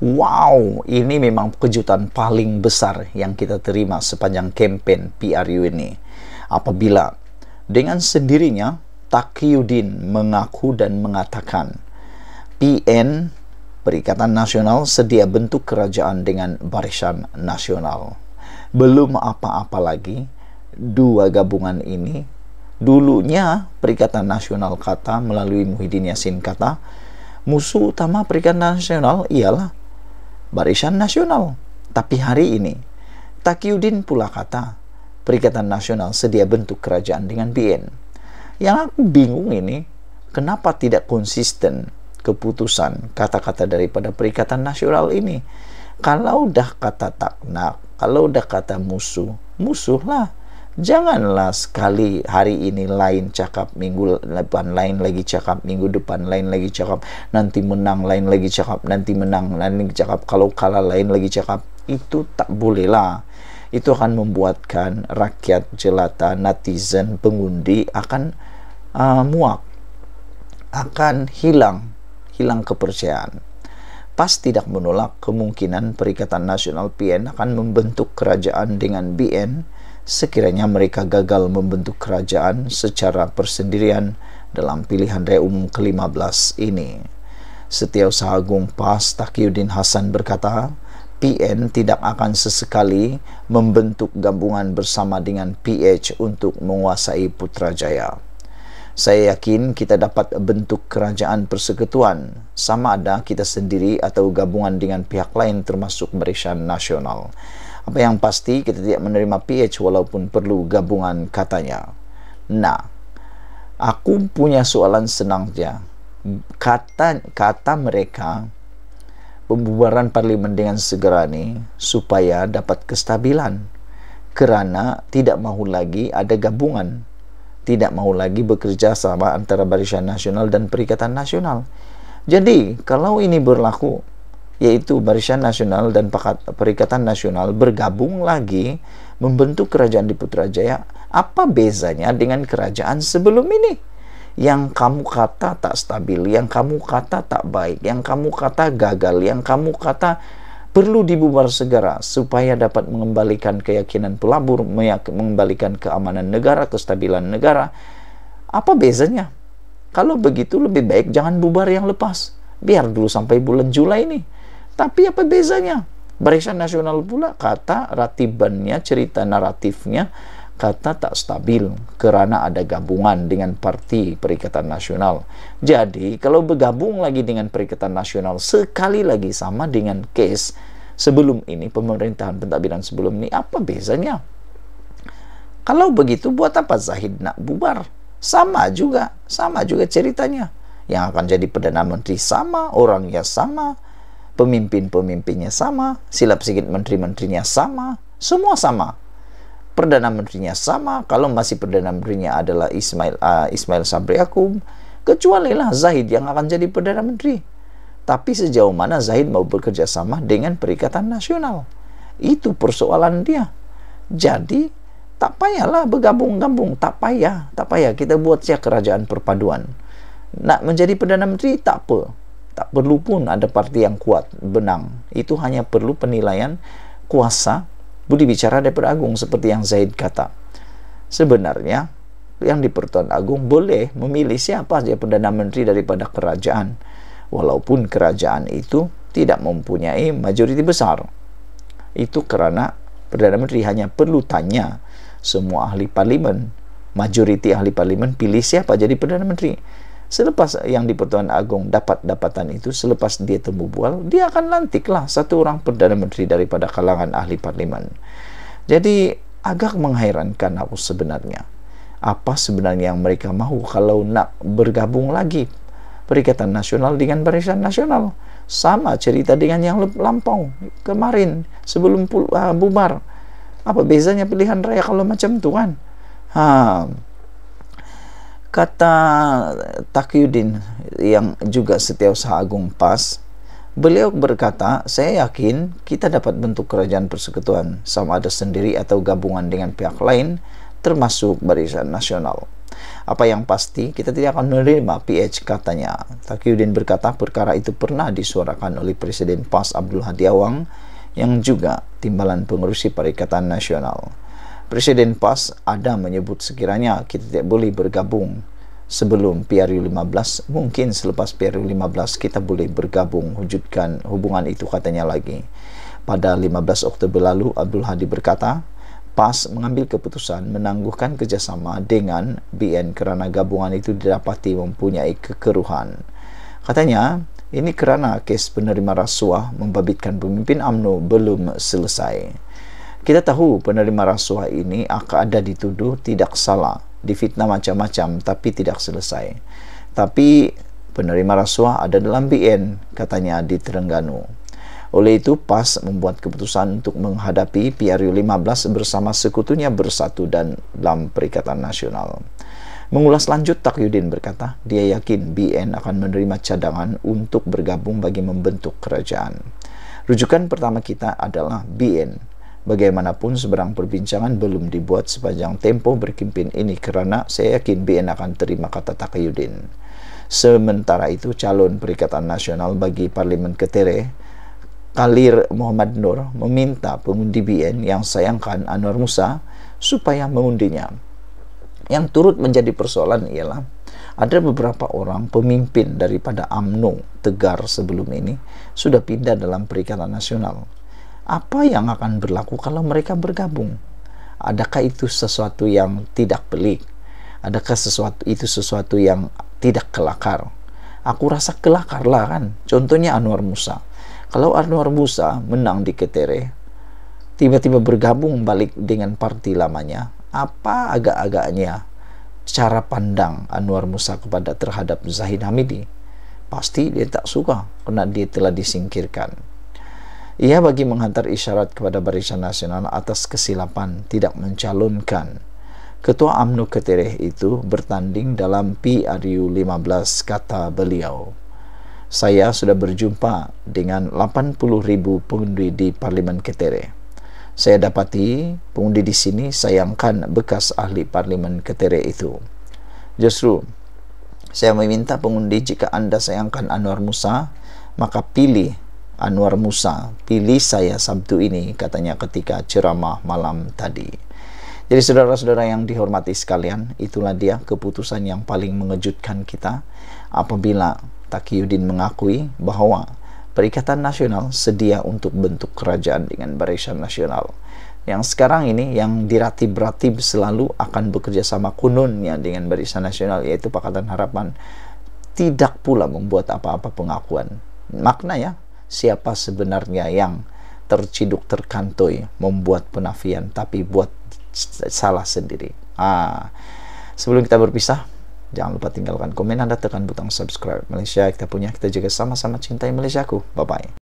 Wow, ini memang kejutan paling besar yang kita terima sepanjang kampanye PRU ini. Apabila dengan sendirinya Takyudin mengaku dan mengatakan PN Perikatan Nasional sedia bentuk kerajaan dengan barisan nasional. Belum apa-apa lagi, dua gabungan ini dulunya Perikatan Nasional kata melalui Muhyiddin Yassin kata musuh utama Perikatan Nasional ialah barisan nasional. Tapi hari ini, Takiuddin pula kata, Perikatan Nasional sedia bentuk kerajaan dengan BN. Yang aku bingung ini, kenapa tidak konsisten keputusan kata-kata daripada Perikatan Nasional ini? Kalau udah kata taknak, kalau udah kata musuh, musuhlah. Janganlah sekali hari ini lain cakap, minggu depan lain lagi cakap, minggu depan lain lagi cakap, nanti menang lain lagi cakap, nanti menang lain lagi cakap, kalau kalah lain lagi cakap. Itu tak bolehlah. Itu akan membuatkan rakyat jelata, netizen, pengundi akan uh, muak, akan hilang, hilang kepercayaan. PAS tidak menolak kemungkinan Perikatan Nasional PN akan membentuk kerajaan dengan BN sekiranya mereka gagal membentuk kerajaan secara persendirian dalam pilihan raya umum ke-15 ini. Setiausaha Agung PAS Takyudin Hasan berkata, PN tidak akan sesekali membentuk gabungan bersama dengan PH untuk menguasai Putrajaya. Saya yakin kita dapat bentuk kerajaan persekutuan, sama ada kita sendiri atau gabungan dengan pihak lain termasuk barisan nasional. Apa yang pasti kita tidak menerima PH walaupun perlu gabungan katanya. Nah, aku punya soalan senang saja. Kata kata mereka pembubaran parlimen dengan segera ni supaya dapat kestabilan kerana tidak mahu lagi ada gabungan tidak mahu lagi bekerja sama antara Barisan Nasional dan Perikatan Nasional. Jadi, kalau ini berlaku, yaitu Barisan Nasional dan Perikatan Nasional bergabung lagi membentuk kerajaan di Putrajaya, apa bezanya dengan kerajaan sebelum ini? Yang kamu kata tak stabil, yang kamu kata tak baik, yang kamu kata gagal, yang kamu kata perlu dibubar segera supaya dapat mengembalikan keyakinan pelabur, mengembalikan keamanan negara, kestabilan negara. Apa bezanya? Kalau begitu lebih baik jangan bubar yang lepas. Biar dulu sampai bulan Juli ini tapi apa bezanya? Barisan Nasional pula kata ratibannya, cerita naratifnya kata tak stabil karena ada gabungan dengan Parti Perikatan Nasional. Jadi kalau bergabung lagi dengan Perikatan Nasional sekali lagi sama dengan case sebelum ini pemerintahan pentadbiran sebelum ini apa bezanya? Kalau begitu buat apa Zahid nak bubar? Sama juga, sama juga ceritanya. Yang akan jadi perdana menteri sama, orangnya sama, pemimpin-pemimpinnya sama, silap sikit menteri-menterinya sama, semua sama. Perdana menterinya sama, kalau masih perdana menterinya adalah Ismail uh, Ismail Sabri Akum, kecuali lah Zahid yang akan jadi perdana menteri. Tapi sejauh mana Zahid mau bekerja sama dengan Perikatan Nasional? Itu persoalan dia. Jadi tak payahlah bergabung-gabung, tak payah, tak payah kita buat saja kerajaan perpaduan. Nak menjadi perdana menteri tak apa Tak perlu pun ada partai yang kuat, benang. Itu hanya perlu penilaian kuasa budi bicara daripada agung seperti yang Zaid kata. Sebenarnya yang di Pertuan Agung boleh memilih siapa saja Perdana Menteri daripada kerajaan walaupun kerajaan itu tidak mempunyai majoriti besar. Itu kerana Perdana Menteri hanya perlu tanya semua ahli parlimen majoriti ahli parlimen pilih siapa jadi Perdana Menteri Selepas yang di Pertuan Agung dapat dapatan itu, selepas dia temu bual, dia akan lantiklah satu orang Perdana Menteri daripada kalangan ahli parlimen. Jadi agak mengherankan aku sebenarnya. Apa sebenarnya yang mereka mau kalau nak bergabung lagi Perikatan Nasional dengan Barisan Nasional? Sama cerita dengan yang lampau kemarin sebelum uh, bubar. Apa bezanya pilihan raya kalau macam itu kan? Hmm. Kata Takyudin yang juga setiausaha agung PAS, beliau berkata, saya yakin kita dapat bentuk kerajaan persekutuan sama ada sendiri atau gabungan dengan pihak lain termasuk barisan nasional. Apa yang pasti, kita tidak akan menerima PH katanya. Takyudin berkata perkara itu pernah disuarakan oleh Presiden PAS Abdul Hadi Awang yang juga timbalan pengurusi Perikatan Nasional. Presiden PAS Adam menyebut sekiranya kita tidak boleh bergabung sebelum PRU15 mungkin selepas PRU15 kita boleh bergabung wujudkan hubungan itu katanya lagi pada 15 Oktober lalu Abdul Hadi berkata PAS mengambil keputusan menangguhkan kerjasama dengan BN kerana gabungan itu didapati mempunyai kekeruhan katanya ini kerana kes penerima rasuah membabitkan pemimpin AMNO belum selesai Kita tahu penerima rasuah ini akan ada dituduh tidak salah, difitnah macam-macam, tapi tidak selesai. Tapi penerima rasuah ada dalam BN, katanya di Terengganu. Oleh itu, PAS membuat keputusan untuk menghadapi PRU 15 bersama sekutunya bersatu dan dalam Perikatan Nasional. Mengulas lanjut, Takyudin berkata, dia yakin BN akan menerima cadangan untuk bergabung bagi membentuk kerajaan. Rujukan pertama kita adalah BN, Bagaimanapun seberang perbincangan belum dibuat sepanjang tempo berkimpin ini kerana saya yakin BN akan terima kata Takayudin. Sementara itu calon Perikatan Nasional bagi Parlimen Ketere, Kalir Muhammad Nur meminta pengundi BN yang sayangkan Anwar Musa supaya mengundinya. Yang turut menjadi persoalan ialah ada beberapa orang pemimpin daripada AMNO Tegar sebelum ini sudah pindah dalam Perikatan Nasional apa yang akan berlaku kalau mereka bergabung? Adakah itu sesuatu yang tidak pelik? Adakah sesuatu itu sesuatu yang tidak kelakar? Aku rasa kelakar lah kan. Contohnya Anwar Musa. Kalau Anwar Musa menang di Ketere, tiba-tiba bergabung balik dengan parti lamanya, apa agak-agaknya cara pandang Anwar Musa kepada terhadap Zahid Hamidi? Pasti dia tak suka karena dia telah disingkirkan. Ia bagi menghantar isyarat kepada Barisan Nasional atas kesilapan tidak mencalonkan. Ketua AMNO Ketereh itu bertanding dalam PRU 15 kata beliau. Saya sudah berjumpa dengan 80 ribu pengundi di Parlimen Ketereh. Saya dapati pengundi di sini sayangkan bekas ahli Parlimen Ketereh itu. Justru, saya meminta pengundi jika Anda sayangkan Anwar Musa, maka pilih Anwar Musa, pilih saya Sabtu ini, katanya ketika ceramah malam tadi. Jadi saudara-saudara yang dihormati sekalian, itulah dia keputusan yang paling mengejutkan kita apabila Takiyuddin mengakui bahwa Perikatan Nasional sedia untuk bentuk kerajaan dengan Barisan Nasional. Yang sekarang ini yang diratib-ratib selalu akan bekerja sama kununnya dengan Barisan Nasional yaitu Pakatan Harapan tidak pula membuat apa-apa pengakuan. Makna ya, siapa sebenarnya yang terciduk terkantoi membuat penafian tapi buat salah sendiri. Ah, sebelum kita berpisah, jangan lupa tinggalkan komen Anda, tekan butang subscribe Malaysia kita punya, kita juga sama-sama cintai Malaysiaku. Bye bye.